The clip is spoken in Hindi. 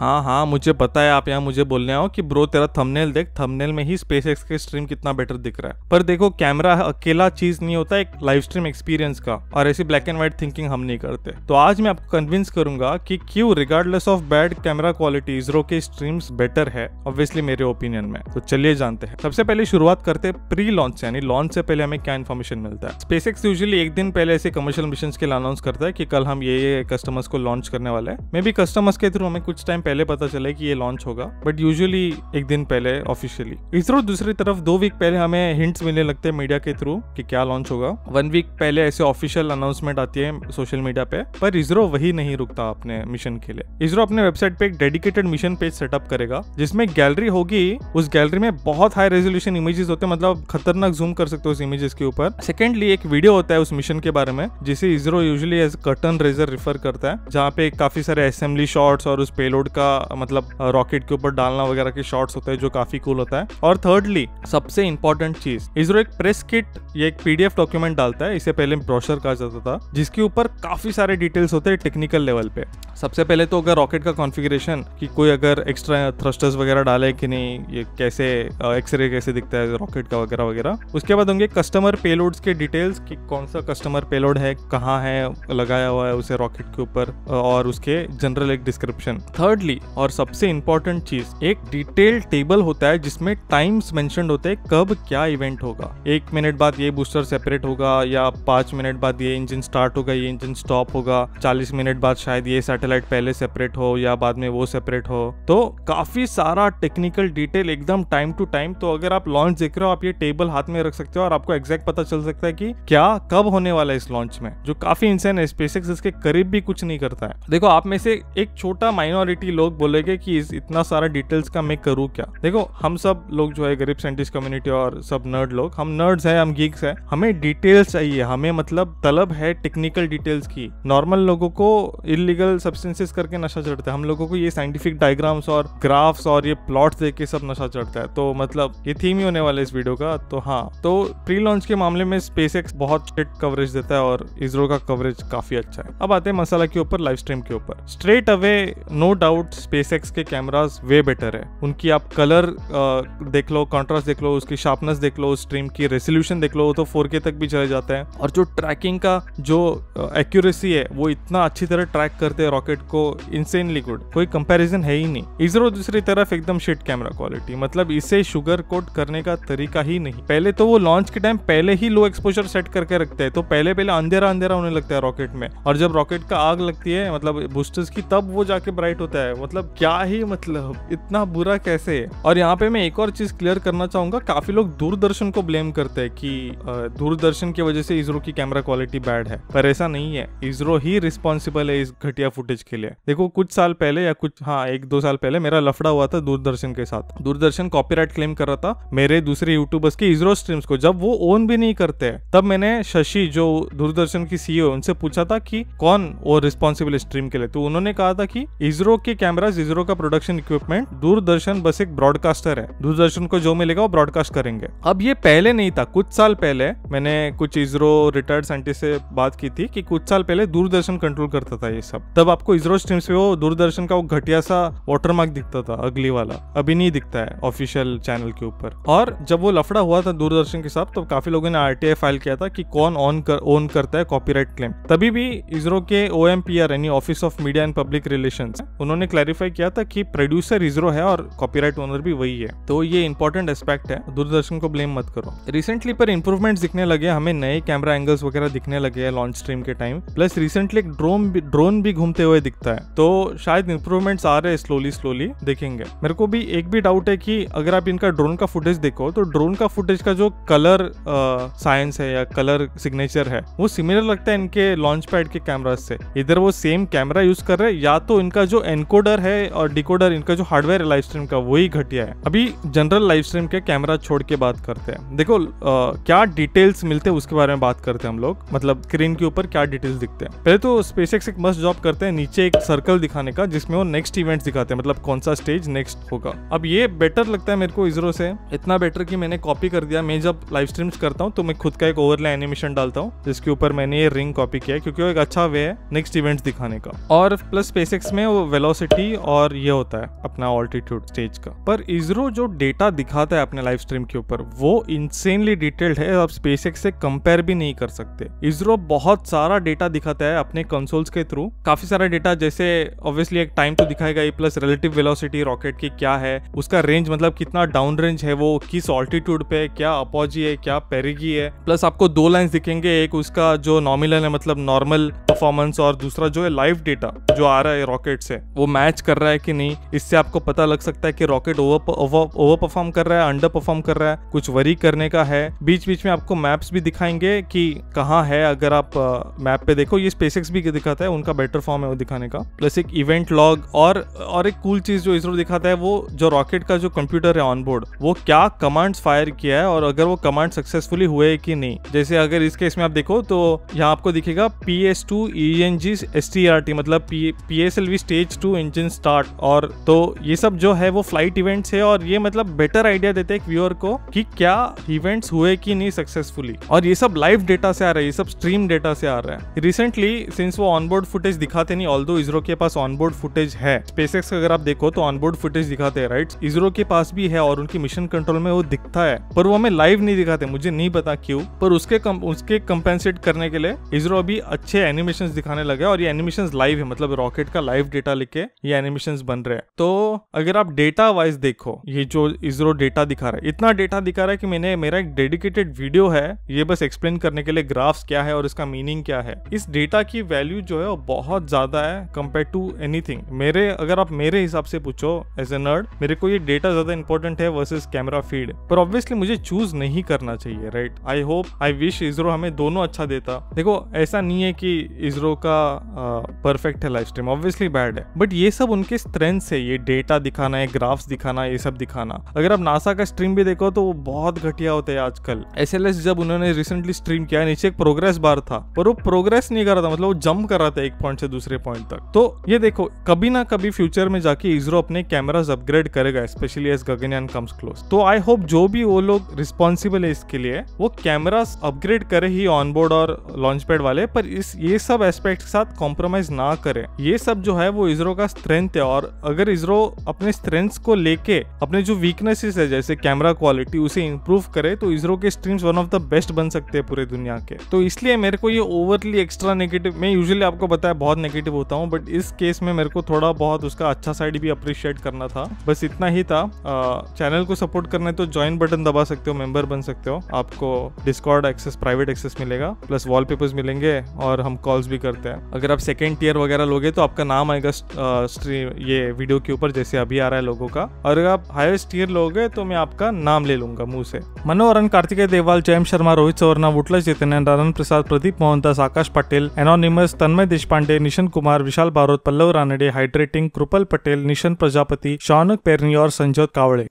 हाँ हाँ मुझे पता है आप यहाँ मुझे बोलने आओ कि ब्रो तेरा थंबनेल देख थंबनेल में ही स्पेस एक्स के स्ट्रीम कितना बेटर दिख रहा है पर देखो कैमरा अकेला चीज नहीं होता एक लाइव स्ट्रीम एक्सपीरियंस का और ऐसी ब्लैक एंड व्हाइट थिंकिंग हम नहीं करते तो आज मैं आपको कन्विंस करूंगा कि क्यों regardless of bad camera quality ISRO के स्ट्रीम्स बेटर है ऑब्वियसली मेरे ओपिनियन में तो चलिए जानते हैं सबसे पहले शुरुआत करते प्री लॉन्च से यानी लॉन्च से पहले हमें क्या इन्फॉर्मेशन मिलता है स्पेस एक्स यूजली एक दिन पहले ऐसे कमर्शियल मिशन के लिए अनाउंस करता है कि कल हम ये कस्टमर्स को लॉन्च करने वाले मे बी कस्टमर्स के थ्रू हमें कुछ टाइम पहले पता चले कि ये लॉन्च होगा बट यूजुअली एक दिन पहले ऑफिशियली इसरो दूसरी तरफ दो वीक पहले हमें हिंट्स मिलने लगते हैं मीडिया के थ्रू कि क्या लॉन्च होगा वन वीक पहले ऐसे ऑफिशियल अनाउंसमेंट आती है सोशल मीडिया पे पर इसरो वही नहीं रुकता अपने मिशन के लिए इसरो अपने वेबसाइट पे एक डेडिकेटेड मिशन पेज सेटअप करेगा जिसमें गैलरी होगी उस गैलरी में बहुत हाई रेजोल्यूशन इमेजेस होते हैं मतलब खतरनाक जूम कर सकते हो उस इमेजेस के ऊपर सेकेंडली एक वीडियो होता है उस मिशन के बारे में जिसे ISRO usually as curtain raiser refer करता है जहाँ पे काफी सारे असेंबली शॉर्ट्स और उस पेलोड का मतलब रॉकेट के ऊपर डालना वगैरह के शॉट्स होते हैं जो काफी कूल cool होता है और थर्डली सबसे इंपॉर्टेंट चीज इसरो एक प्रेस किट या एक पीडीएफ डॉक्यूमेंट डालता है इसे पहले ब्रोशर कहा जाता था जिसके ऊपर काफी सारे डिटेल्स होते हैं टेक्निकल लेवल पे सबसे पहले तो अगर रॉकेट का कॉन्फ़िगरेशन कि कोई अगर एक्स्ट्रा थ्रस्टर्स वगैरह डाले कि नहीं ये कैसे एक्सरे कैसे दिखता है रॉकेट का वगैरह वगैरह उसके बाद होंगे कस्टमर पेलोड्स के डिटेल्स कि कौन सा कस्टमर पेलोड है कहाँ है लगाया हुआ है उसे रॉकेट के ऊपर और उसके जनरल एक डिस्क्रिप्शन थर्ड थर्डली और सबसे इम्पोर्टेंट चीज एक डिटेल टेबल होता है जिसमें टाइम्स मेंशन होते हैं कब क्या इवेंट होगा एक मिनट बाद ये बूस्टर सेपरेट होगा या पांच मिनट बाद ये इंजन स्टार्ट होगा ये इंजन स्टॉप होगा चालीस मिनट बाद शायद ये सैटेलाइट पहले सेपरेट हो या बाद में वो सेपरेट हो तो काफी सारा टेक्निकल डिटेल एकदम टाइम टू टाइम तो अगर आप लॉन्च देख रहे हो आप ये टेबल हाथ में रख सकते हो और आपको एग्जैक्ट पता चल सकता है कि क्या कब होने वाला है इस लॉन्च में जो काफी इंसान है स्पेसिक्स इसके करीब भी कुछ नहीं करता है देखो आप में से एक छोटा माइनॉरिटी कि लोग बोलेंगे कि इस इतना सारा डिटेल्स का मैं करूँ क्या देखो हम सब लोग जो है गरीब साइंटिस्ट कम्युनिटी और सब नर्ड लोग हम नर्ड्स हैं हम गीक्स हैं हमें डिटेल्स चाहिए हमें मतलब तलब है टेक्निकल डिटेल्स की नॉर्मल लोगों को इलीगल सब्सटेंसेस करके नशा चढ़ता है हम लोगों को ये साइंटिफिक डायग्राम्स और ग्राफ्स और ये प्लॉट देख के सब नशा चढ़ता है तो मतलब ये थीम ही होने वाला है इस वीडियो का तो हाँ तो प्री लॉन्च के मामले में स्पेस बहुत स्ट्रेट कवरेज देता है और इसरो का कवरेज काफी अच्छा है अब आते हैं मसाला के ऊपर लाइव स्ट्रीम के ऊपर straight away no doubt out X के कैमराज वे बेटर है उनकी आप कलर देख लो कॉन्ट्रास्ट देख लो उसकी शार्पनेस देख लो स्ट्रीम की रेसोल्यूशन देख लो तो फोर तक भी चले जाते हैं और जो ट्रैकिंग का जो एक्यूरेसी है वो इतना अच्छी तरह ट्रैक करते हैं रॉकेट को इनसेनली गुड कोई कंपेरिजन है ही नहीं इसरो दूसरी तरफ एकदम शिट कैमरा क्वालिटी मतलब इसे शुगर कोट करने का तरीका ही नहीं पहले तो वो लॉन्च के टाइम पहले ही लो एक्सपोजर सेट करके रखते हैं तो पहले पहले अंधेरा अंधेरा होने लगता है रॉकेट में और जब रॉकेट का आग लगती है मतलब बूस्टर्स की तब वो जाके ब्राइट होता है है मतलब क्या ही मतलब इतना बुरा कैसे है और यहाँ पे मैं एक और चीज क्लियर करना चाहूंगा काफी लोग दूरदर्शन को ब्लेम करते हैं कि दूरदर्शन की वजह से इसरो की कैमरा क्वालिटी बैड है पर ऐसा नहीं है इसरो ही रिस्पॉन्सिबल है इस घटिया फुटेज के लिए देखो कुछ साल पहले या कुछ हाँ एक दो साल पहले मेरा लफड़ा हुआ था दूरदर्शन के साथ दूरदर्शन कॉपीराइट क्लेम कर रहा था मेरे दूसरे यूट्यूबर्स के इसरो स्ट्रीम्स को जब वो ओन भी नहीं करते तब मैंने शशि जो दूरदर्शन की सीईओ उनसे पूछा था कि कौन वो रिस्पॉन्सिबल स्ट्रीम के लिए तो उन्होंने कहा था कि इसरो के कैमराज इसरो का प्रोडक्शन इक्विपमेंट दूरदर्शन बस एक ब्रॉडकास्टर है दूरदर्शन को जो मिलेगा वो ब्रॉडकास्ट करेंगे अब ये पहले नहीं था कुछ साल पहले मैंने कुछ इसरो रिटायर्ड साइंटिस्ट से बात की थी कि कुछ साल पहले दूरदर्शन कंट्रोल करता था ये सब तब आपको इसरो स्ट्रीम्स पे वो दूरदर्शन का वो घटिया सा वाटरमार्क दिखता था अगली वाला अभी नहीं दिखता है ऑफिशियल चैनल के ऊपर और जब वो लफड़ा हुआ था दूरदर्शन के साथ तो काफी लोगों ने आर फाइल किया था कि कौन ऑन कर ओन करता है कॉपीराइट क्लेम तभी भी इसरो के ओ यानी office of media and public relation उन्होंने क्लैरिफाई किया था कि प्रोड्यूसर इजरो है और कॉपीराइट ओनर भी वही है तो ये इंपॉर्टेंट एस्पेक्ट है दूरदर्शन को ब्लेम मत करो रिसेंटली पर इंप्रूवमेंट दिखने लगे हमें नए कैमरा एंगल्स वगैरह दिखने लगे हैं लॉन्च स्ट्रीम के टाइम प्लस रिसेंटली एक ड्रोन ड्रोन भी घूमते हुए दिखता है तो शायद इंप्रूवमेंट्स आ रहे हैं स्लोली स्लोली देखेंगे मेरे को भी एक भी डाउट है कि अगर आप इनका ड्रोन का फुटेज देखो तो ड्रोन का फुटेज का जो कलर साइंस है या कलर सिग्नेचर है वो सिमिलर लगता है इनके लॉन्च पैड के कैमरा से इधर वो सेम कैमरा यूज कर रहे हैं या तो इनका जो एनको डिकोडर है और डिकोडर इनका जो हार्डवेयर लाइव स्ट्रीम का वही घटिया है अभी जनरल लाइव स्ट्रीम के कैमरा छोड़ के बात करते हैं देखो आ, क्या डिटेल्स मिलते हैं उसके बारे में बात करते हैं हम लोग मतलब स्क्रीन के ऊपर क्या डिटेल्स दिखते हैं पहले तो स्पेस एक मस्त जॉब करते हैं नीचे एक सर्कल दिखाने का जिसमें वो नेक्स्ट इवेंट दिखाते हैं मतलब कौन सा स्टेज नेक्स्ट होगा अब ये बेटर लगता है मेरे को इसरो से इतना बेटर की मैंने कॉपी कर दिया मैं जब लाइव स्ट्रीम्स करता हूँ तो मैं खुद का एक ओवरले एनिमेशन डालता हूँ जिसके ऊपर मैंने ये रिंग कॉपी किया क्योंकि वो एक अच्छा वे है नेक्स्ट इवेंट दिखाने का और प्लस स्पेस में वो वेलोसिटी क्लैरिटी और ये होता है अपना ऑल्टीट्यूड स्टेज का पर इसरो जो डेटा दिखाता है अपने लाइव स्ट्रीम के ऊपर वो इंसेनली डिटेल्ड है आप स्पेस से कंपेयर भी नहीं कर सकते इसरो बहुत सारा डेटा दिखाता है अपने कंसोल्स के थ्रू काफी सारा डेटा जैसे ऑब्वियसली एक टाइम तो दिखाएगा ही प्लस रिलेटिव वेलोसिटी रॉकेट की क्या है उसका रेंज मतलब कितना डाउन रेंज है वो किस ऑल्टीट्यूड पे क्या अपोजी है क्या पेरिगी है प्लस आपको दो लाइन्स दिखेंगे एक उसका जो नॉमिनल है मतलब नॉर्मल परफॉर्मेंस और दूसरा जो है लाइव डेटा जो आ रहा है रॉकेट से वो मैच कर रहा है कि नहीं इससे आपको पता लग सकता है कि रॉकेट ओवर ओवर परफॉर्म कर रहा है अंडर परफॉर्म कर रहा है कुछ वरी करने का है बीच बीच में आपको मैप्स भी दिखाएंगे कि कहाँ है अगर आप मैप पे देखो ये स्पेसिक्स भी दिखाता है उनका बेटर फॉर्म है वो दिखाने का प्लस एक इवेंट लॉग और और एक कूल चीज जो इसरो दिखाता है वो जो रॉकेट का जो कंप्यूटर है ऑनबोर्ड वो क्या कमांड्स फायर किया है और अगर वो कमांड सक्सेसफुली हुए कि नहीं जैसे अगर इस केस में आप देखो तो यहाँ आपको दिखेगा P S two E N G S T R T मतलब P S L V stage two engine start और तो ये सब जो है वो फ्लाइट इवेंट्स है और ये मतलब बेटर आइडिया देते हैं व्यूअर को कि क्या इवेंट्स हुए कि नहीं सक्सेसफुली और ये सब लाइव डेटा से आ रहा है ये सब स्ट्रीम डेटा से आ रहा है रिसेंटली सिंस वो ऑनबोर्ड फुटेज दिखाते नहीं ऑल इसरो के पास ऑनबोर्ड फुटेज है स्पेसएक्स अगर आप देखो तो ऑनबोर्ड फुटेज दिखाते हैं राइट इसरो के पास भी है और उनकी मिशन कंट्रोल में वो दिखता है पर वो हमें लाइव नहीं दिखाते मुझे नहीं पता क्यों पर उसके कम, उसके कंपेंसेट करने के लिए इसरो अभी अच्छे एनिमेशन दिखाने लगे और ये एनिमेशन लाइव है मतलब रॉकेट का लाइव डेटा लिख के ये एनिमेशन बन रहे हैं तो अगर आप डेटा वाइज देखो ये जो इसरो डेटा दिखा रहा है इतना डेटा दिखा रहा है कि मैंने मेरा एक डेडिकेटेड वीडियो है ये बस एक्सप्लेन करने के लिए ग्राफ्स क्या है और इसका मीनिंग क्या है इस डेटा की वैल्यू जो है वो बहुत ज्यादा है कम्पेयर टू एनीथिंग मेरे अगर आप मेरे हिसाब से पूछो एज ए नर्ड मेरे को ये डेटा ज्यादा इंपॉर्टेंट है वर्सेज कैमरा फीड पर ऑब्वियसली मुझे चूज नहीं करना चाहिए right I hope I wish ISRO हमें दोनों अच्छा देता देखो ऐसा नहीं है कि इसरो का परफेक्ट uh, है लाइफ स्ट्रीम ऑब्वियसली बैड है बट ये सब उनके स्ट्रेंथ है ये डेटा दिखाना है ग्राफ्स दिखाना ये सब दिखाना अगर आप नासा का स्ट्रीम भी देखो तो वो बहुत घटिया होता है आजकल एस जब उन्होंने रिसेंटली स्ट्रीम किया नीचे एक प्रोग्रेस बार था पर वो प्रोग्रेस नहीं कर रहा था मतलब वो जंप कर रहा था एक पॉइंट से दूसरे पॉइंट तक तो ये देखो कभी ना कभी फ्यूचर में जाके इसरो अपने कैमराज अपग्रेड करेगा specially as Gaganyaan comes close तो आई होप जो भी वो लोग रिस्पॉन्सिबल है इसके लिए वो कैमराज अपग्रेड करे ही ऑनबोर्ड और लॉन्च पैड वाले पर इस ये सब एस्पेक्ट के साथ कॉम्प्रोमाइज ना करे ये सब जो है वो इसरो का स्ट्रेंथ है और अगर इसरो अपने स्ट्रेंथ्स को लेके अपने जो वीकनेसेस है जैसे कैमरा क्वालिटी उसे इम्प्रूव करे तो इसरो के streams one of the best बन सकते हैं पूरे दुनिया के तो इसलिए मेरे को ये ओवरली एक्स्ट्रा नेगेटिव मैं यूजली आपको बताया बहुत नेगेटिव होता हूँ बट इस केस में मेरे को थोड़ा बहुत उसका अच्छा साइड भी अप्रिशिएट करना था बस इतना ही था चैनल को सपोर्ट करने तो ज्वाइन बटन दबा सकते हो मेंबर बन सकते हो आपको डिस्कॉर्ड एक्सेस प्राइवेट एक्सेस मिलेगा प्लस वॉलपेपर्स मिलेंगे और हम कॉल्स भी करते हैं अगर आप सेकेंड टीयर वगैरह लोगे तो आपका नाम आएगा स्ट्रीम ये वीडियो के ऊपर जैसे अभी आ रहा है लोगों का और अगर आप हाईएस्ट टीयर लोगे तो मैं आपका नाम ले लूंगा मुंह से मनोहरन कार्तिकेय देवाल जयम शर्मा रोहित सवर्णा वुटलस जितने नारायण प्रसाद प्रदीप मोहनदास आकाश पटेल एनोनिमस तन्मय देशपांडे निशन कुमार विशाल बारोत पल्लव रानडे हाइड्रेटिंग कृपल पटेल निशन प्रजापति शौनक पेरनी और संजोत कावड़े